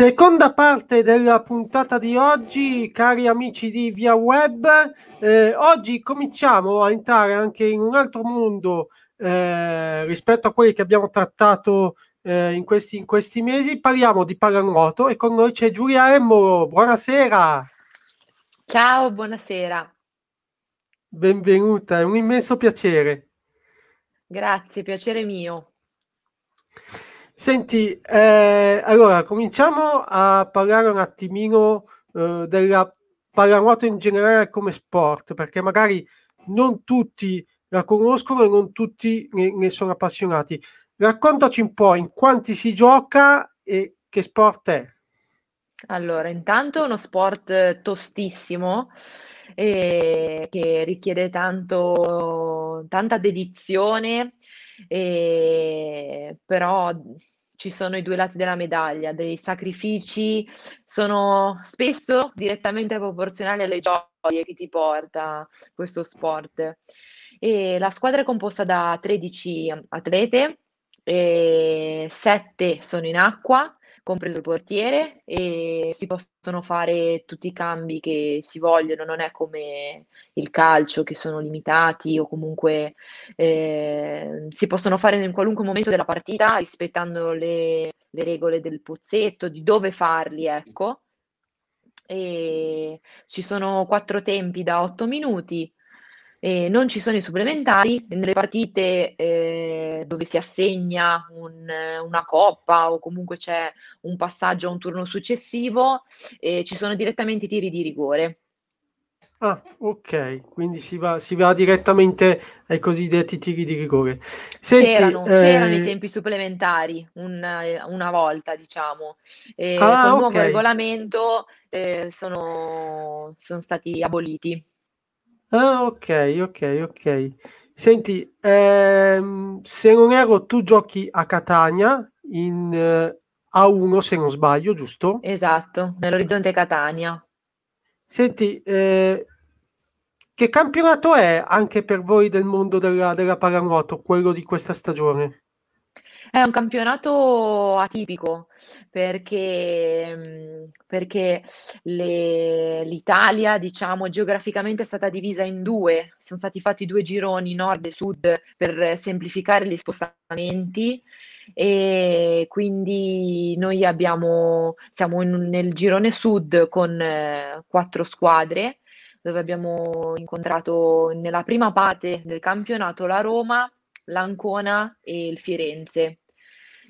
Seconda parte della puntata di oggi, cari amici di Via Web. Eh, oggi cominciamo a entrare anche in un altro mondo eh, rispetto a quelli che abbiamo trattato eh, in, questi, in, questi, mesi. Parliamo di pallanuoto e con noi c'è Giulia Emmolo. Buonasera. Ciao, buonasera. Benvenuta, è un immenso piacere. Grazie, piacere mio. Senti, eh, allora cominciamo a parlare un attimino eh, della pallanuoto in generale come sport, perché magari non tutti la conoscono e non tutti ne, ne sono appassionati. Raccontaci un po' in quanti si gioca e che sport è. Allora, intanto è uno sport eh, tostissimo eh, che richiede tanto, tanta dedizione e, però ci sono i due lati della medaglia, dei sacrifici sono spesso direttamente proporzionali alle gioie che ti porta questo sport. E la squadra è composta da 13 atlete, 7 sono in acqua, compreso il portiere e si possono fare tutti i cambi che si vogliono, non è come il calcio che sono limitati o comunque eh, si possono fare in qualunque momento della partita rispettando le, le regole del pozzetto, di dove farli, ecco. E ci sono quattro tempi da otto minuti, eh, non ci sono i supplementari, nelle partite eh, dove si assegna un, una coppa o comunque c'è un passaggio a un turno successivo, eh, ci sono direttamente i tiri di rigore. Ah, ok, quindi si va, si va direttamente ai cosiddetti tiri di rigore. Senti, c'erano, c'erano i eh, tempi supplementari un, eh, una volta, diciamo. Eh, ah, con il okay. nuovo regolamento eh, sono, sono stati aboliti. Ah, ok, ok, ok. Senti, ehm, se non erro, tu giochi a Catania in eh, A1, se non sbaglio, giusto? Esatto, nell'orizzonte Catania. Senti, eh, che campionato è anche per voi del mondo della, della pallanuoto, quello di questa stagione? È un campionato atipico perché, mhmm, perché le l'Italia, diciamo, geograficamente è stata divisa in due, sono stati fatti due gironi nord e sud per semplificare gli spostamenti e quindi noi abbiamo siamo in nel girone sud con eh, quattro squadre, dove abbiamo incontrato nella prima parte del campionato la Roma l'Ancona e il Firenze.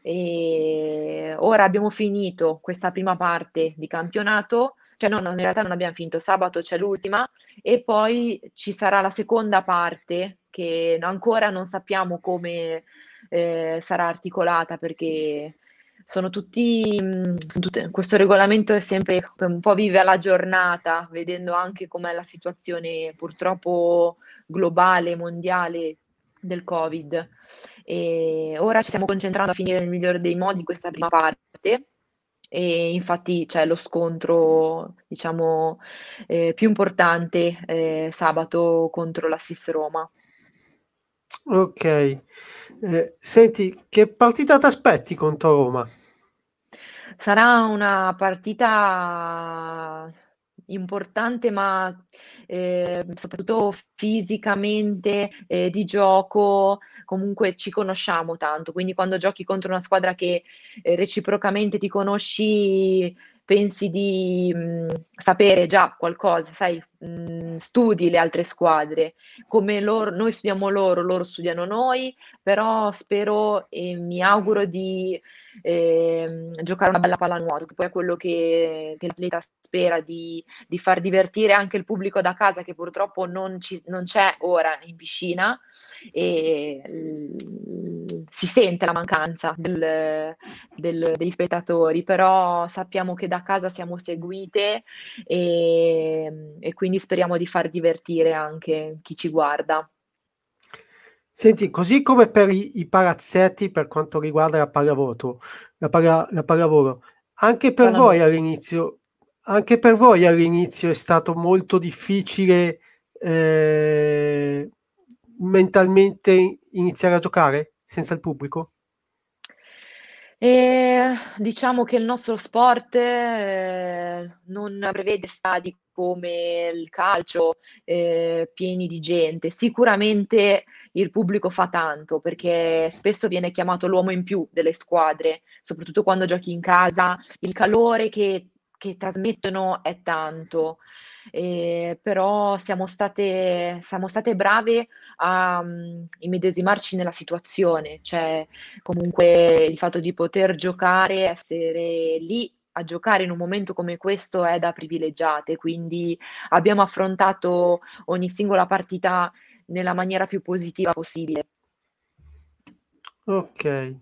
E ora abbiamo finito questa prima parte di campionato, cioè no, in realtà non abbiamo finito, sabato c'è l'ultima e poi ci sarà la seconda parte che ancora non sappiamo come eh, sarà articolata perché sono tutti, sono tutte, questo regolamento è sempre un po' vive alla giornata, vedendo anche com'è la situazione purtroppo globale, mondiale del Covid. E ora ci stiamo concentrando a finire nel migliore dei modi questa prima parte e infatti c'è cioè, lo scontro diciamo eh, più importante eh, sabato contro l'Assis Roma. Ok, eh, senti che partita ti aspetti contro Roma? Sarà una partita importante, ma eh, soprattutto fisicamente, eh, di gioco, comunque ci conosciamo tanto, quindi quando giochi contro una squadra che eh, reciprocamente ti conosci, pensi di mh, mm, sapere già qualcosa, sai, mh, mm, studi le altre squadre, come loro, noi studiamo loro, loro studiano noi, però spero e mi auguro di eh, giocare una bella pallanuoto, che poi è quello che, che l'atleta spera di, di, far divertire anche il pubblico da casa che purtroppo non, ci, non c'è ora in piscina e l, si sente la mancanza del, del, degli spettatori, però sappiamo che da casa siamo seguite e, ehm, e quindi speriamo di far divertire anche chi ci guarda. Senti, così come per i, i, palazzetti per quanto riguarda la pallavolo, la, palla, la pallavolo anche per Pallavolo. voi all'inizio anche per voi all'inizio è stato molto difficile eh, mentalmente iniziare a giocare senza il pubblico? E, diciamo che il nostro sport eh, non prevede stadi come il calcio eh, pieni di gente. Sicuramente il pubblico fa tanto perché spesso viene chiamato l'uomo in più delle squadre, soprattutto quando giochi in casa, il calore che, che trasmettono è tanto. Eh, però siamo state, siamo state brave a um, immedesimarci nella situazione, cioè comunque il fatto di poter giocare, essere lì a giocare in un momento come questo è da privilegiate, quindi abbiamo affrontato ogni singola partita nella maniera più positiva possibile. Ok,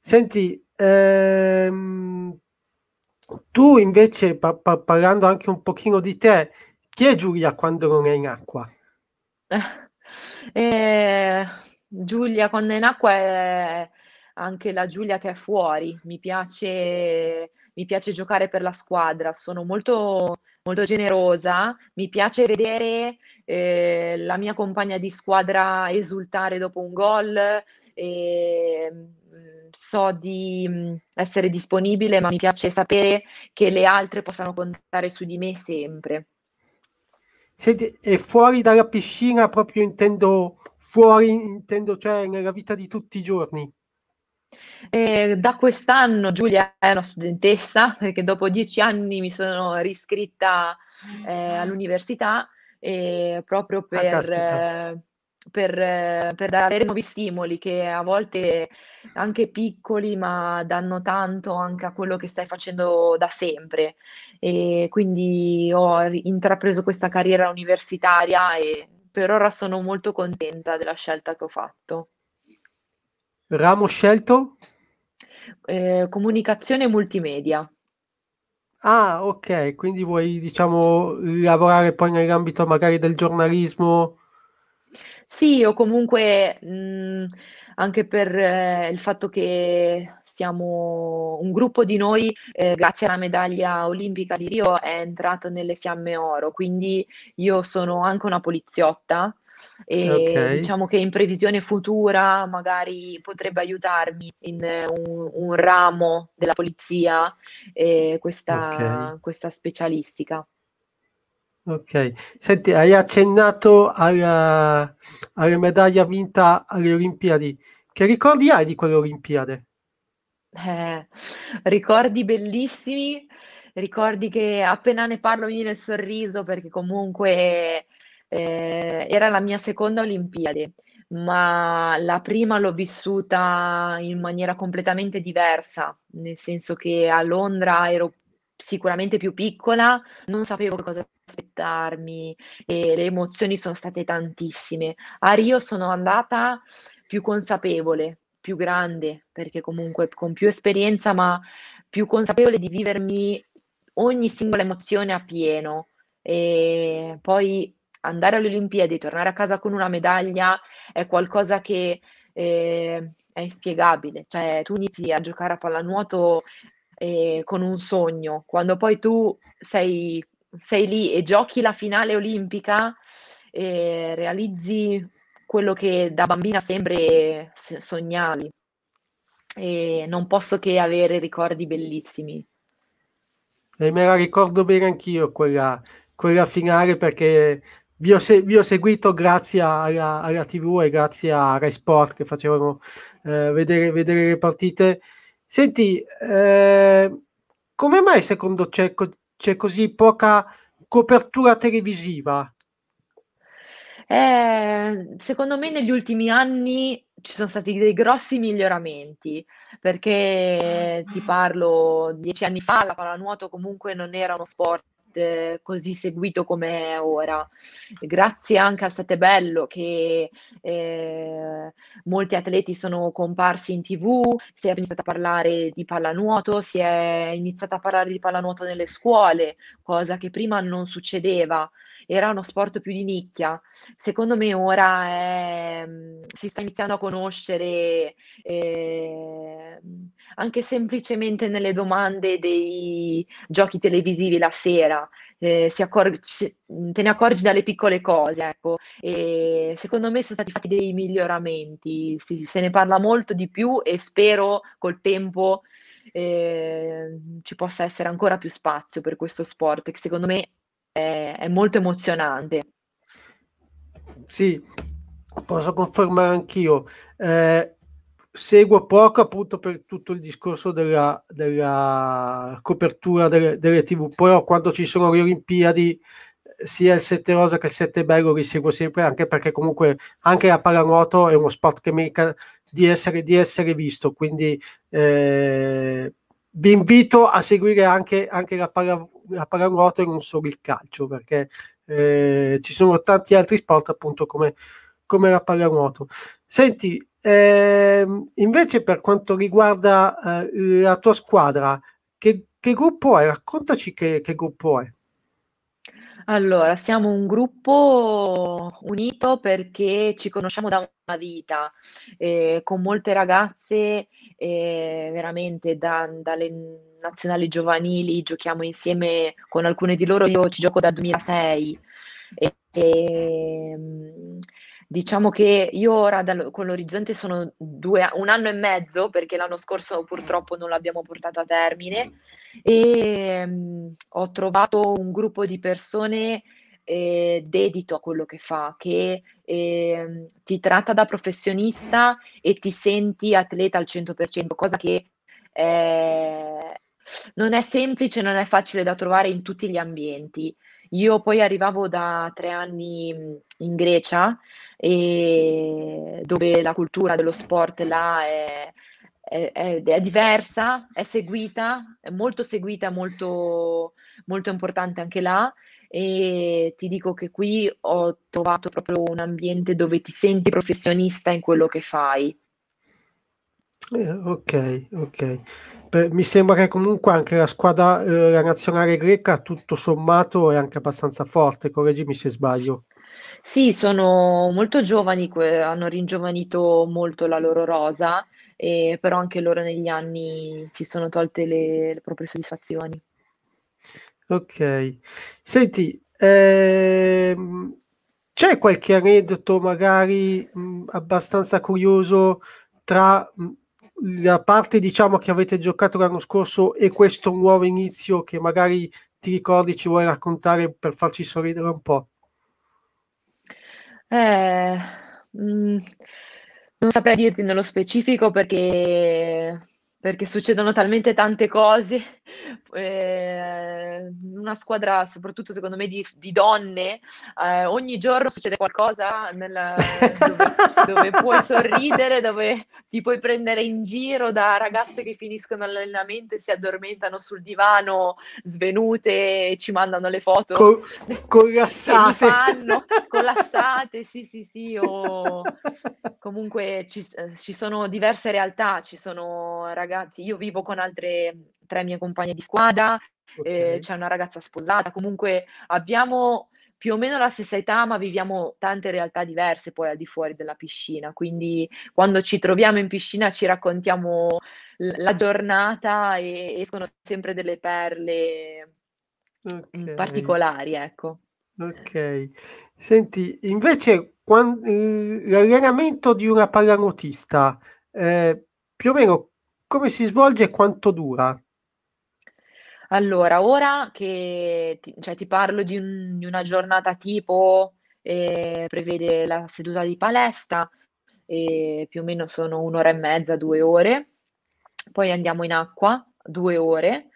senti, ehm, tu invece pa- pa- parlando anche un pochino di te, chi è Giulia quando non è in acqua? Eh, Giulia quando è in acqua è anche la Giulia che è fuori, mi piace mi piace giocare per la squadra, sono molto, molto generosa, mi piace vedere eh, la mia compagna di squadra esultare dopo un gol, eh, so di mm, essere disponibile, ma mi piace sapere che le altre possano contare su di me sempre. Senti, e fuori dalla piscina proprio intendo fuori, intendo cioè nella vita di tutti i giorni. E da quest'anno Giulia è una studentessa perché dopo dieci anni mi sono riscritta eh, all'università eh, proprio per, ah, per, eh, eh, per avere nuovi stimoli che a volte anche piccoli ma danno tanto anche a quello che stai facendo da sempre e quindi ho intrapreso questa carriera universitaria e per ora sono molto contenta della scelta che ho fatto. Ramo scelto? eh, comunicazione multimedia. Ah, ok, quindi vuoi, diciamo, lavorare poi nell'ambito magari del giornalismo? Sì, o comunque mh, anche per eh, il fatto che siamo un gruppo di noi, eh, grazie alla medaglia olimpica di Rio, è entrato nelle fiamme oro, quindi io sono anche una poliziotta e okay. diciamo che in previsione futura magari potrebbe aiutarmi in eh, un, un ramo della polizia eh, questa, okay. questa specialistica. Ok, senti, hai accennato alla, alla, medaglia vinta alle Olimpiadi. Che ricordi hai di quelle Olimpiadi? Eh, ricordi bellissimi, ricordi che appena ne parlo mi viene il sorriso perché comunque eh, era la mia seconda Olimpiade, ma la prima l'ho vissuta in maniera completamente diversa, nel senso che a Londra ero sicuramente più piccola, non sapevo cosa aspettarmi e le emozioni sono state tantissime. A Rio sono andata più consapevole, più grande, perché comunque con più esperienza, ma più consapevole di vivermi ogni singola emozione a pieno. E poi andare alle Olimpiadi e tornare a casa con una medaglia è qualcosa che eh, è inspiegabile. Cioè, tu inizi a giocare a pallanuoto eh, con un sogno, quando poi tu sei, sei lì e giochi la finale olimpica e eh, realizzi quello che da bambina sempre sognavi. E non posso che avere ricordi bellissimi. E me la ricordo bene anch'io quella, quella finale perché vi ho, se- vi ho seguito grazie alla, alla, TV e grazie a Rai Sport che facevano eh, vedere, vedere, le partite. Senti, eh, come mai secondo te c'è, c'è così poca copertura televisiva? Eh, secondo me negli ultimi anni ci sono stati dei grossi miglioramenti, perché ti parlo dieci anni fa, la pallanuoto comunque non era uno sport eh, così seguito come è ora. Grazie anche a State Bello che eh, molti atleti sono comparsi in tv, si è iniziato a parlare di pallanuoto, si è iniziato a parlare di pallanuoto nelle scuole, cosa che prima non succedeva era uno sport più di nicchia. Secondo me ora è, mm, si sta iniziando a conoscere eh, anche semplicemente nelle domande dei giochi televisivi la sera. Eh, accor- mm, te ne accorgi dalle piccole cose, ecco. E secondo me sono stati fatti dei miglioramenti, si, se ne parla molto di più e spero col tempo eh, ci possa essere ancora più spazio per questo sport, che secondo me è, è molto emozionante. Sì, posso confermare anch'io. Eh, seguo poco appunto per tutto il discorso della, della copertura delle, delle, tv, però quando ci sono le Olimpiadi sia il sette rosa che il sette bello li seguo sempre anche perché comunque anche la pallanuoto è uno sport che merita di essere, di essere visto, quindi eh, vi invito a seguire anche, anche la, para, e non solo il calcio, perché eh, ci sono tanti altri sport appunto come, come la paranuoto. Senti, eh, invece per quanto riguarda eh, la tua squadra, che, che, gruppo è? Raccontaci che, che gruppo è. Allora, siamo un gruppo unito perché ci conosciamo da una vita, eh, con molte ragazze eh, veramente da- dalle nazionali giovanili, giochiamo insieme con alcune di loro, io ci gioco da 2006. E, e, Diciamo che io ora dal, con l'orizzonte sono due, un anno e mezzo, perché l'anno scorso mm. purtroppo non l'abbiamo portato a termine, mm. e mh, mm, ho trovato un gruppo di persone eh, dedito a quello che fa, che eh, ti tratta da professionista e ti senti atleta al 100%, cosa che eh, non è semplice, non è facile da trovare in tutti gli ambienti. Io poi arrivavo da tre anni in Grecia, dove la cultura dello sport là è, è, è, è diversa, è seguita, è molto seguita, molto, molto importante anche là e ti dico che qui ho trovato proprio un ambiente dove ti senti professionista in quello che fai. Eh, ok, ok per, mi sembra che comunque anche la squadra, eh, la nazionale greca, tutto sommato è anche abbastanza forte, correggimi se sbaglio. Sì, sono molto giovani, que- hanno ringiovanito molto la loro rosa, eh, però anche loro negli anni si sono tolte le, le proprie soddisfazioni. Ok, senti, ehm, c'è qualche aneddoto magari mh, abbastanza curioso tra mh, la parte diciamo che avete giocato l'anno scorso e questo nuovo inizio che magari ti ricordi ci vuoi raccontare per farci sorridere un po'? Eh, mh, mm, non saprei dirti nello specifico perché, perché succedono talmente tante cose eh, una squadra soprattutto secondo me di, di donne, eh, ogni giorno succede qualcosa nella, dove, dove, puoi sorridere, dove ti puoi prendere in giro da ragazze che finiscono l'allenamento e si addormentano sul divano svenute e ci mandano le foto. Co- collassate. Fanno, collassate, sì sì sì, o comunque ci, eh, ci sono diverse realtà, ci sono ragazzi, io vivo con altre tre mie compagne di squadra, okay. eh, c'è una ragazza sposata, comunque abbiamo più o meno la stessa età, ma viviamo tante realtà diverse poi al di fuori della piscina. Quindi quando ci troviamo in piscina ci raccontiamo l- la giornata e escono sempre delle perle okay. particolari, ecco. Ok. Senti, invece quando, l'allenamento di una pallanuotista eh, più o meno come si svolge e quanto dura? Allora, ora che ti, cioè, ti parlo di, un- di una giornata tipo, eh, prevede la seduta di palestra, eh, più o meno sono un'ora e mezza, due ore, poi andiamo in acqua, due ore,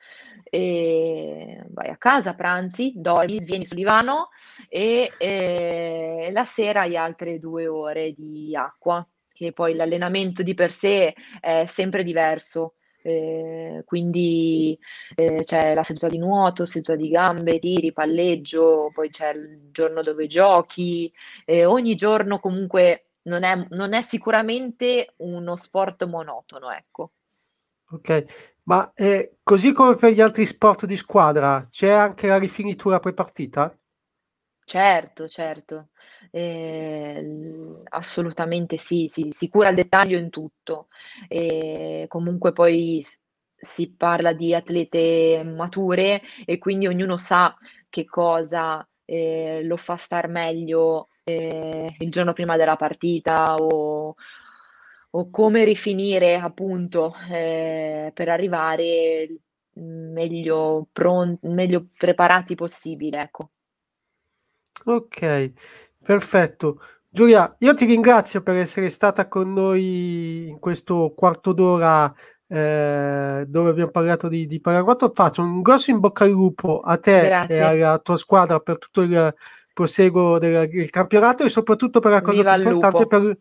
e vai a casa, pranzi, dormi, svieni sul divano e eh, la sera hai altre due ore di acqua, che poi l'allenamento di per sé è sempre diverso Ehm, quindi eh, c'è la seduta di nuoto, seduta di gambe, tiri, palleggio, poi c'è il giorno dove giochi. Eh, ogni giorno comunque non è, non è, sicuramente uno sport monotono, ecco. Ok, ma eh, così come per gli altri sport di squadra, c'è anche la rifinitura pre partita? Certo, certo eh, assolutamente sì, sì, si cura al dettaglio in tutto. E ehm, comunque poi si parla di atlete mature e quindi ognuno sa che cosa eh, lo fa star meglio eh, il giorno prima della partita o, o come rifinire appunto eh, per arrivare mm, meglio, pront- meglio preparati possibile. Ecco. Ok, Perfetto. Giulia, io ti ringrazio per essere stata con noi in questo quarto d'ora eh, dove abbiamo parlato di, di Paraguato. Faccio un grosso in bocca al lupo a te Grazie. e alla tua squadra per tutto il proseguo del, del campionato e soprattutto per la cosa Viva più importante per,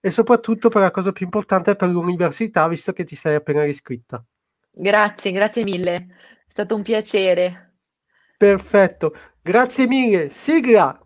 e soprattutto per la cosa più importante per l'università, visto che ti sei appena riscritta. Grazie, grazie mille. È stato un piacere. Perfetto. Grazie mille. Sigla.